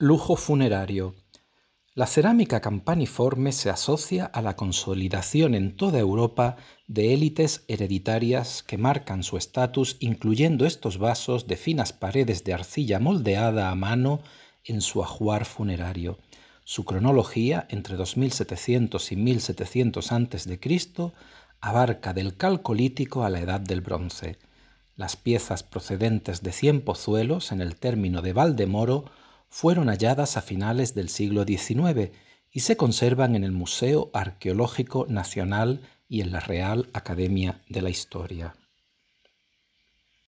Lujo funerario. La cerámica campaniforme se asocia a la consolidación en toda Europa de élites hereditarias que marcan su estatus, incluyendo estos vasos de finas paredes de arcilla moldeada a mano en su ajuar funerario. Su cronología entre 2700 y 1700 a.C. abarca del calcolítico a la Edad del Bronce. Las piezas procedentes de cien pozuelos en el término de Valdemoro fueron halladas a finales del siglo XIX y se conservan en el Museo Arqueológico Nacional y en la Real Academia de la Historia.